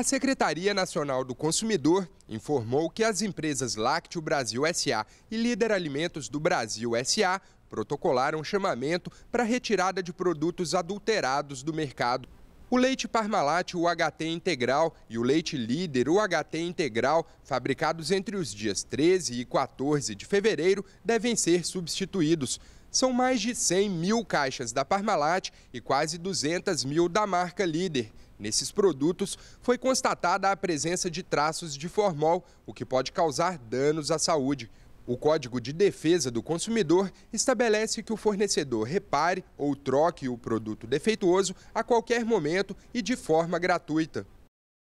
A Secretaria Nacional do Consumidor informou que as empresas Lácteo Brasil SA e Líder Alimentos do Brasil SA protocolaram chamamento para retirada de produtos adulterados do mercado. O leite Parmalat, o HT integral, e o leite líder, o HT integral, fabricados entre os dias 13 e 14 de fevereiro, devem ser substituídos. São mais de 100 mil caixas da Parmalat e quase 200 mil da marca líder. Nesses produtos, foi constatada a presença de traços de formol, o que pode causar danos à saúde. O Código de Defesa do Consumidor estabelece que o fornecedor repare ou troque o produto defeituoso a qualquer momento e de forma gratuita.